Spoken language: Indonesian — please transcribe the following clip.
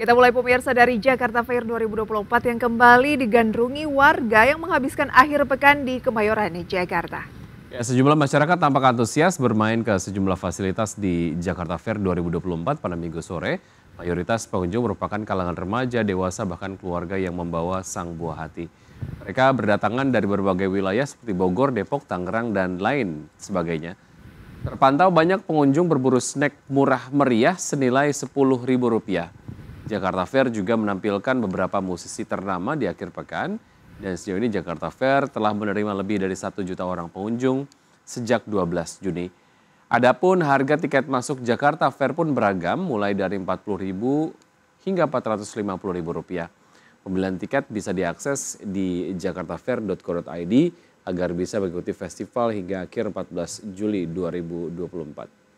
Kita mulai pemirsa dari Jakarta Fair 2024 yang kembali digandrungi warga yang menghabiskan akhir pekan di Kemayoran, Jakarta. Ya, sejumlah masyarakat tampak antusias bermain ke sejumlah fasilitas di Jakarta Fair 2024 pada minggu sore. Mayoritas pengunjung merupakan kalangan remaja, dewasa, bahkan keluarga yang membawa sang buah hati. Mereka berdatangan dari berbagai wilayah seperti Bogor, Depok, Tangerang, dan lain sebagainya. Terpantau banyak pengunjung berburu snack murah meriah senilai Rp10.000 Jakarta Fair juga menampilkan beberapa musisi ternama di akhir pekan dan sejauh ini Jakarta Fair telah menerima lebih dari satu juta orang pengunjung sejak 12 Juni. Adapun harga tiket masuk Jakarta Fair pun beragam mulai dari Rp40.000 hingga Rp450.000. Pembelian tiket bisa diakses di jakartafair.co.id agar bisa mengikuti festival hingga akhir 14 Juli 2024.